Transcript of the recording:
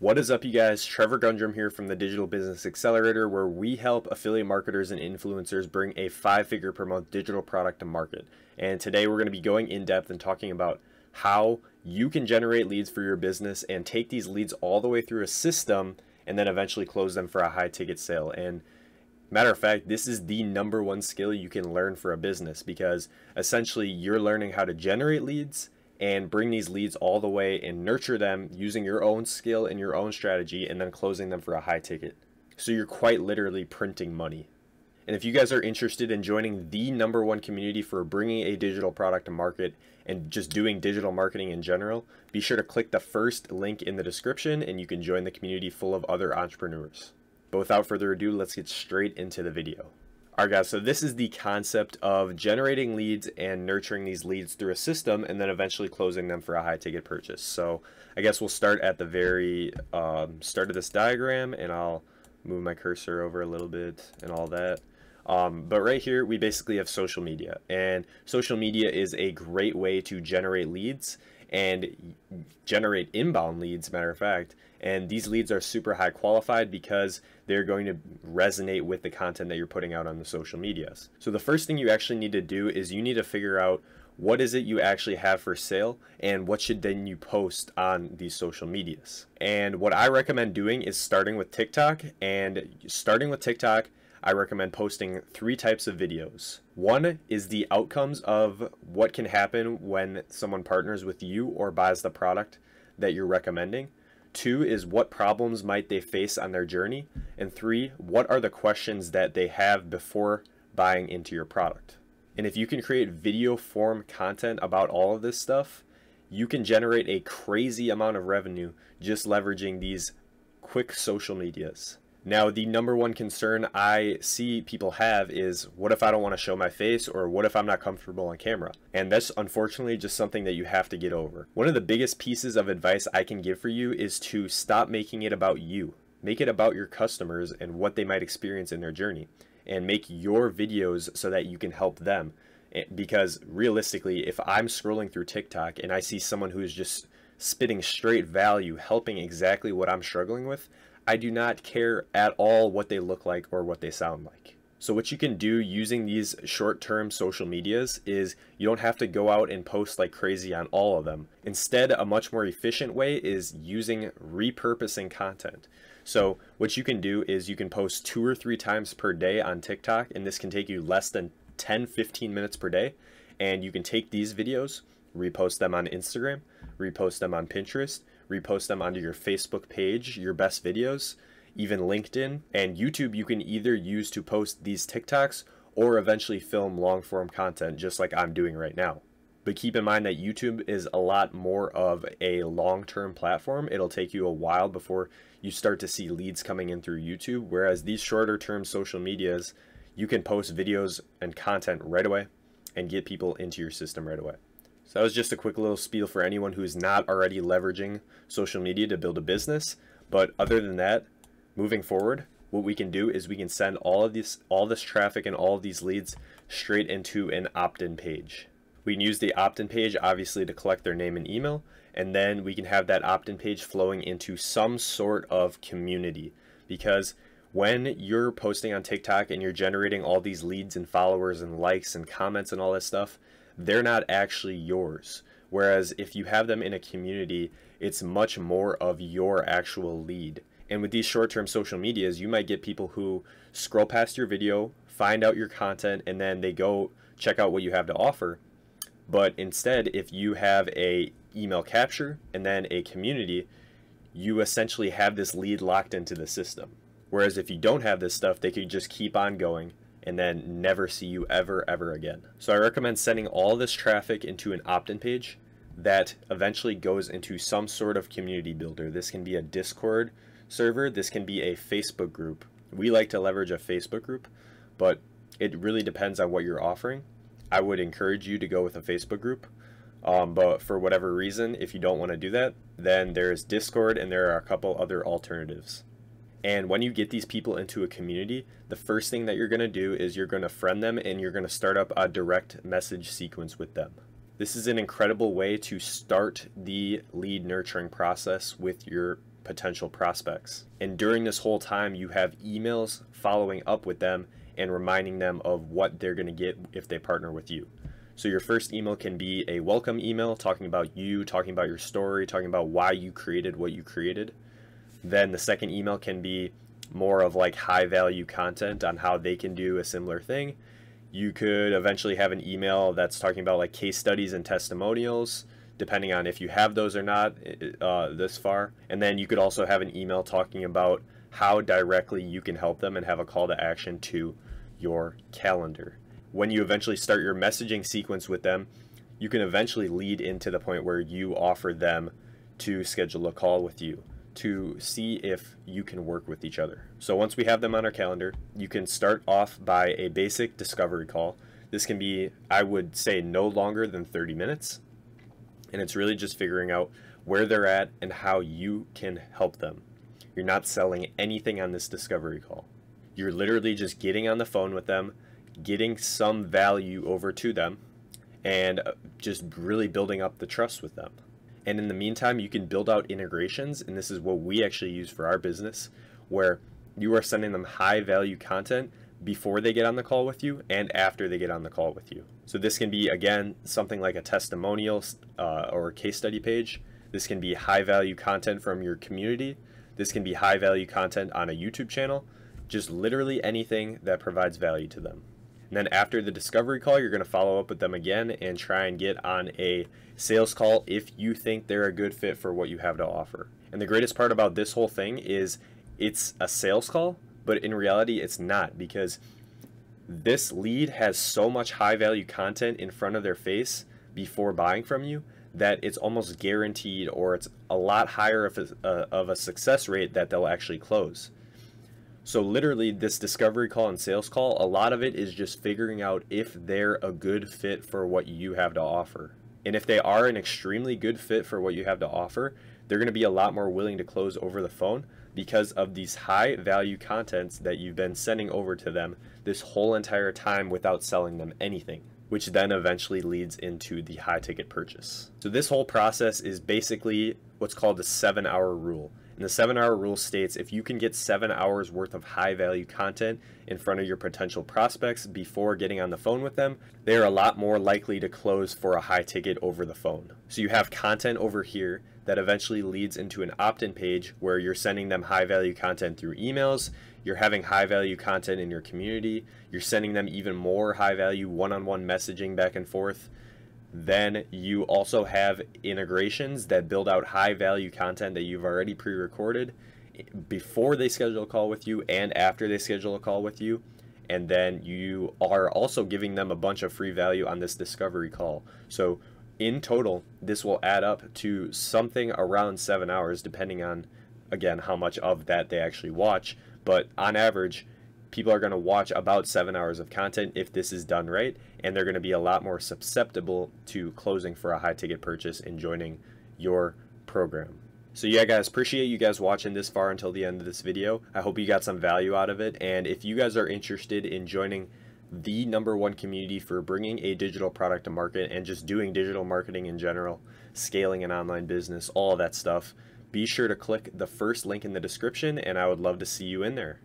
What is up, you guys? Trevor Gundrum here from the Digital Business Accelerator, where we help affiliate marketers and influencers bring a five figure per month digital product to market. And today we're going to be going in depth and talking about how you can generate leads for your business and take these leads all the way through a system and then eventually close them for a high ticket sale. And Matter of fact, this is the number one skill you can learn for a business because essentially you're learning how to generate leads and bring these leads all the way and nurture them using your own skill and your own strategy and then closing them for a high ticket. So you're quite literally printing money. And if you guys are interested in joining the number one community for bringing a digital product to market and just doing digital marketing in general, be sure to click the first link in the description and you can join the community full of other entrepreneurs. But without further ado, let's get straight into the video. All right, guys, so this is the concept of generating leads and nurturing these leads through a system and then eventually closing them for a high ticket purchase. So I guess we'll start at the very um, start of this diagram and I'll move my cursor over a little bit and all that. Um, but right here, we basically have social media and social media is a great way to generate leads and generate inbound leads, matter of fact. And these leads are super high qualified because they're going to resonate with the content that you're putting out on the social medias. So the first thing you actually need to do is you need to figure out what is it you actually have for sale and what should then you post on these social medias. And what I recommend doing is starting with TikTok and starting with TikTok I recommend posting three types of videos. One is the outcomes of what can happen when someone partners with you or buys the product that you're recommending. Two is what problems might they face on their journey. And three, what are the questions that they have before buying into your product. And if you can create video form content about all of this stuff, you can generate a crazy amount of revenue just leveraging these quick social medias. Now, the number one concern I see people have is what if I don't want to show my face or what if I'm not comfortable on camera? And that's unfortunately just something that you have to get over. One of the biggest pieces of advice I can give for you is to stop making it about you. Make it about your customers and what they might experience in their journey and make your videos so that you can help them. Eh, because realistically, if I'm scrolling through TikTok and I see someone who is just spitting straight value, helping exactly what I'm struggling with, I do not care at all what they look like or what they sound like. So what you can do using these short-term social medias is you don't have to go out and post like crazy on all of them. Instead, a much more efficient way is using repurposing content. So what you can do is you can post two or three times per day on TikTok, and this can take you less than 10, 15 minutes per day. And you can take these videos, repost them on Instagram, repost them on Pinterest, repost them onto your Facebook page, your best videos, even LinkedIn. And YouTube, you can either use to post these TikToks or eventually film long form content, just like I'm doing right now. But keep in mind that YouTube is a lot more of a long term platform. It'll take you a while before you start to see leads coming in through YouTube, whereas these shorter term social medias, you can post videos and content right away and get people into your system right away. So that was just a quick little spiel for anyone who is not already leveraging social media to build a business. But other than that, moving forward, what we can do is we can send all of this all this traffic and all of these leads straight into an opt-in page. We can use the opt-in page obviously to collect their name and email and then we can have that opt-in page flowing into some sort of community because when you're posting on TikTok and you're generating all these leads and followers and likes and comments and all that stuff, they're not actually yours. Whereas if you have them in a community, it's much more of your actual lead. And with these short term social medias, you might get people who scroll past your video, find out your content, and then they go check out what you have to offer. But instead, if you have a email capture and then a community, you essentially have this lead locked into the system. Whereas if you don't have this stuff, they could just keep on going and then never see you ever, ever again. So I recommend sending all this traffic into an opt-in page that eventually goes into some sort of community builder. This can be a Discord server. This can be a Facebook group. We like to leverage a Facebook group, but it really depends on what you're offering. I would encourage you to go with a Facebook group. Um, but for whatever reason, if you don't want to do that, then there's Discord and there are a couple other alternatives. And when you get these people into a community, the first thing that you're going to do is you're going to friend them and you're going to start up a direct message sequence with them. This is an incredible way to start the lead nurturing process with your potential prospects. And during this whole time, you have emails following up with them and reminding them of what they're going to get if they partner with you. So your first email can be a welcome email talking about you, talking about your story, talking about why you created what you created. Then the second email can be more of like high value content on how they can do a similar thing. You could eventually have an email that's talking about like case studies and testimonials, depending on if you have those or not uh, this far. And then you could also have an email talking about how directly you can help them and have a call to action to your calendar. When you eventually start your messaging sequence with them, you can eventually lead into the point where you offer them to schedule a call with you to see if you can work with each other. So once we have them on our calendar, you can start off by a basic discovery call. This can be, I would say, no longer than 30 minutes. And it's really just figuring out where they're at and how you can help them. You're not selling anything on this discovery call. You're literally just getting on the phone with them, getting some value over to them, and uh, just really building up the trust with them. And in the meantime, you can build out integrations. And this is what we actually use for our business, where you are sending them high value content before they get on the call with you and after they get on the call with you. So this can be, again, something like a testimonial uh, or a case study page. This can be high value content from your community. This can be high value content on a YouTube channel. Just literally anything that provides value to them. And then after the discovery call, you're going to follow up with them again and try and get on a sales call if you think they're a good fit for what you have to offer. And the greatest part about this whole thing is it's a sales call, but in reality, it's not because this lead has so much high value content in front of their face before buying from you that it's almost guaranteed or it's a lot higher of a, uh, of a success rate that they'll actually close. So literally this discovery call and sales call, a lot of it is just figuring out if they're a good fit for what you have to offer. And if they are an extremely good fit for what you have to offer, they're going to be a lot more willing to close over the phone because of these high value contents that you've been sending over to them this whole entire time without selling them anything which then eventually leads into the high ticket purchase. So this whole process is basically what's called the seven hour rule. And the seven hour rule states if you can get seven hours worth of high value content in front of your potential prospects before getting on the phone with them, they are a lot more likely to close for a high ticket over the phone. So you have content over here that eventually leads into an opt-in page where you're sending them high value content through emails, you're having high value content in your community, you're sending them even more high value one-on-one -on -one messaging back and forth, then you also have integrations that build out high value content that you've already pre recorded before they schedule a call with you and after they schedule a call with you. And then you are also giving them a bunch of free value on this discovery call. So, in total, this will add up to something around seven hours, depending on, again, how much of that they actually watch. But on average, people are going to watch about seven hours of content if this is done right, and they're going to be a lot more susceptible to closing for a high ticket purchase and joining your program. So yeah guys, appreciate you guys watching this far until the end of this video. I hope you got some value out of it. And if you guys are interested in joining the number one community for bringing a digital product to market and just doing digital marketing in general, scaling an online business, all that stuff, be sure to click the first link in the description and I would love to see you in there.